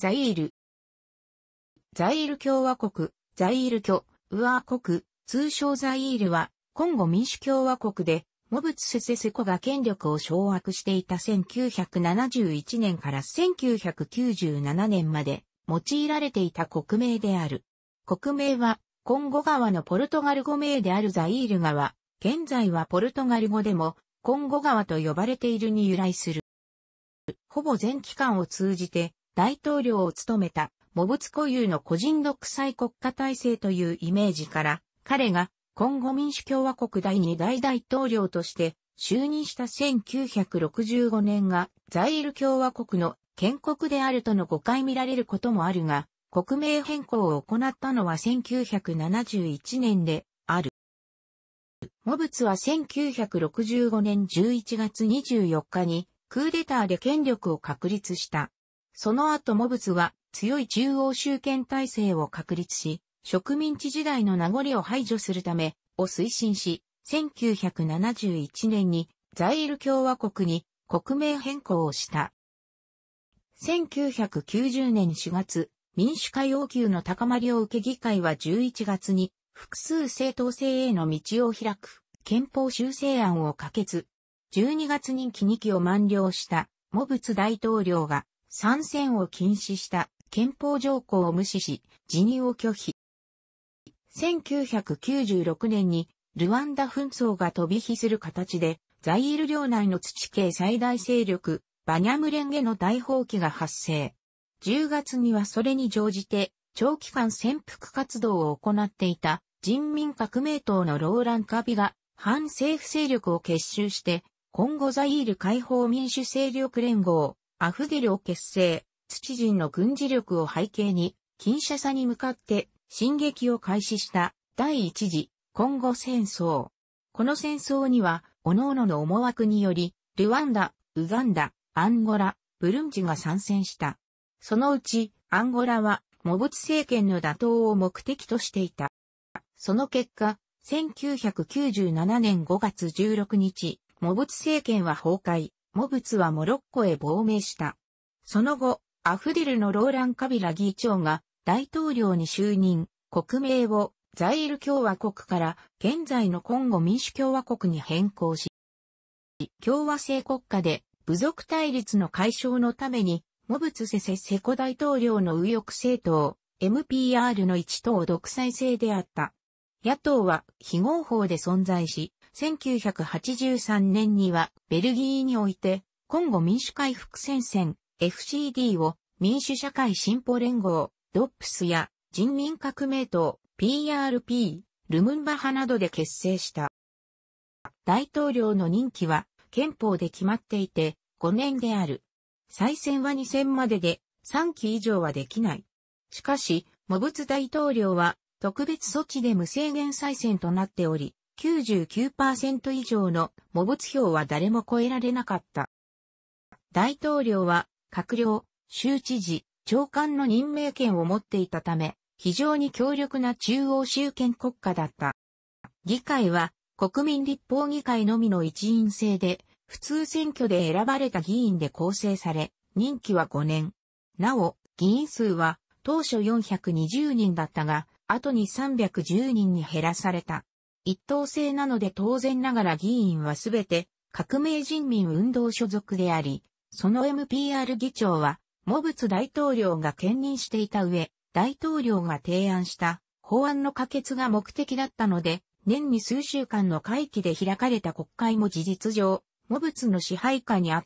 ザイール。ザイール共和国、ザイールアー国、通称ザイールは、コンゴ民主共和国で、モブツセセセコが権力を掌握していた1971年から1997年まで、用いられていた国名である。国名は、コンゴ川のポルトガル語名であるザイール川、現在はポルトガル語でも、コンゴ川と呼ばれているに由来する。ほぼ全期間を通じて、大統領を務めた、モブツ固有の個人独裁国家体制というイメージから、彼が今後民主共和国第2大大統領として就任した1965年がザイール共和国の建国であるとの誤解見られることもあるが、国名変更を行ったのは1971年である。モブツは1965年11月24日にクーデターで権力を確立した。その後モブツは強い中央集権体制を確立し、植民地時代の名残を排除するためを推進し、1971年にザイール共和国に国名変更をした。1990年4月、民主化要求の高まりを受け議会は11月に複数政党制への道を開く憲法修正案を可決。12月任期2期を満了したモブツ大統領が参戦を禁止した憲法条項を無視し、辞任を拒否。1996年にルワンダ紛争が飛び火する形で、ザイール領内の土系最大勢力、バニャムレンゲの大放棄が発生。10月にはそれに乗じて、長期間潜伏活動を行っていた人民革命党のローラン・カビが反政府勢力を結集して、今後ザイール解放民主勢力連合、アフデルを結成、土人の軍事力を背景に、金車差に向かって進撃を開始した第一次、今後戦争。この戦争には、各々の思惑により、ルワンダ、ウガンダ、アンゴラ、ブルンジが参戦した。そのうち、アンゴラは、モブツ政権の打倒を目的としていた。その結果、1997年5月16日、モブツ政権は崩壊、モブツはモロッコへ亡命した。その後、アフディルのローラン・カビラ議長が大統領に就任、国名をザイール共和国から現在のコンゴ民主共和国に変更し、共和制国家で部族対立の解消のために、モブツセセセコ大統領の右翼政党、MPR の一党独裁制であった。野党は非合法で存在し、1983年にはベルギーにおいて、コンゴ民主回復戦線 FCD を民主社会進歩連合、ドップスや人民革命党 PRP、ルムンバ派などで結成した。大統領の任期は憲法で決まっていて5年である。再選は2戦までで3期以上はできない。しかし、モブツ大統領は特別措置で無制限再選となっており、99%以上の模物票は誰も超えられなかった。大統領は、閣僚、州知事、長官の任命権を持っていたため、非常に強力な中央集権国家だった。議会は、国民立法議会のみの一員制で、普通選挙で選ばれた議員で構成され、任期は5年。なお、議員数は当初420人だったが、後に310人に減らされた。一党制なので当然ながら議員はすべて革命人民運動所属であり、その MPR 議長は、モブツ大統領が兼任していた上、大統領が提案した法案の可決が目的だったので、年に数週間の会期で開かれた国会も事実上、モブツの支配下にあっ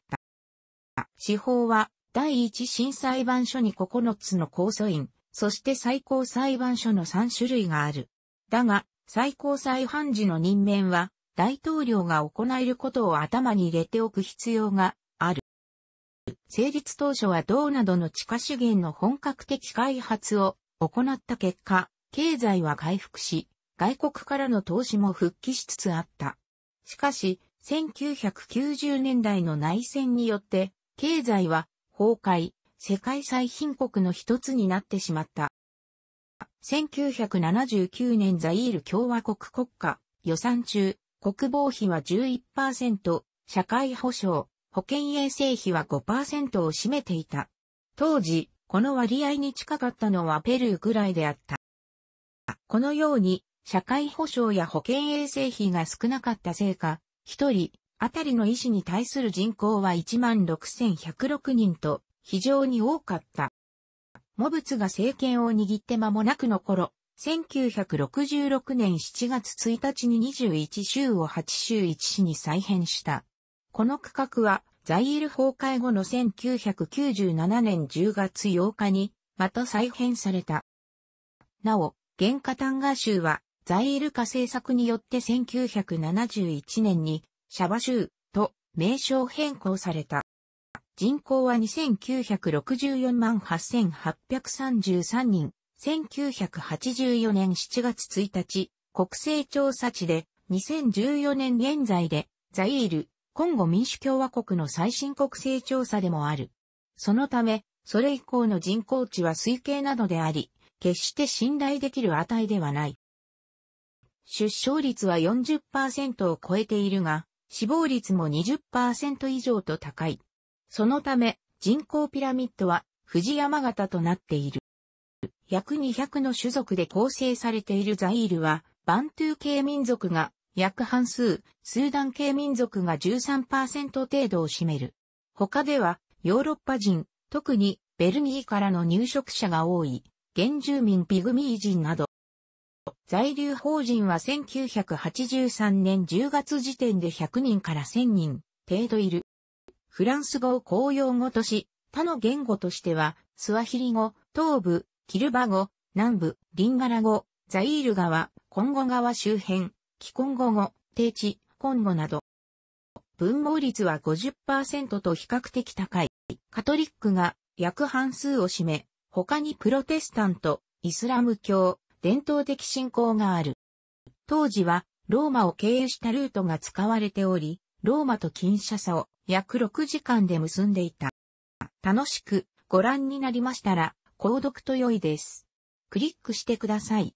た。司法は、第一審裁判所に9つの控訴院、そして最高裁判所の3種類がある。だが、最高裁判事の任免は、大統領が行えることを頭に入れておく必要がある。成立当初は銅などの地下資源の本格的開発を行った結果、経済は回復し、外国からの投資も復帰しつつあった。しかし、1990年代の内戦によって、経済は崩壊、世界最貧国の一つになってしまった。1979年ザイール共和国国家予算中、国防費は11%、社会保障、保険衛生費は5%を占めていた。当時、この割合に近かったのはペルーくらいであった。このように、社会保障や保険衛生費が少なかったせいか、一人、あたりの医師に対する人口は16,106人と、非常に多かった。モブツが政権を握って間もなくの頃、1966年7月1日に21州を8州1市に再編した。この区画は、ザイール崩壊後の1997年10月8日に、また再編された。なお、原価タンガ州は、ザイール化政策によって1971年に、シャバ州と名称変更された。人口は2964万8833人、1984年7月1日、国勢調査地で、2014年現在で、ザイール、コンゴ民主共和国の最新国勢調査でもある。そのため、それ以降の人口値は推計などであり、決して信頼できる値ではない。出生率は40%を超えているが、死亡率も20%以上と高い。そのため、人口ピラミッドは、富士山形となっている。約200の種族で構成されているザイールは、バントゥー系民族が約半数、スーダン系民族が13%程度を占める。他では、ヨーロッパ人、特にベルギーからの入植者が多い、原住民ピグミー人など。在留邦人は1983年10月時点で100人から1000人程度いる。フランス語を公用語とし、他の言語としては、スワヒリ語、東部、キルバ語、南部、リンガラ語、ザイール川、コンゴ川周辺、キコンゴ語、低地、コンゴなど。文盲率は50%と比較的高い。カトリックが約半数を占め、他にプロテスタント、イスラム教、伝統的信仰がある。当時はローマを経由したルートが使われており、ローマと近車差を約6時間で結んでいた。楽しくご覧になりましたら、購読と良いです。クリックしてください。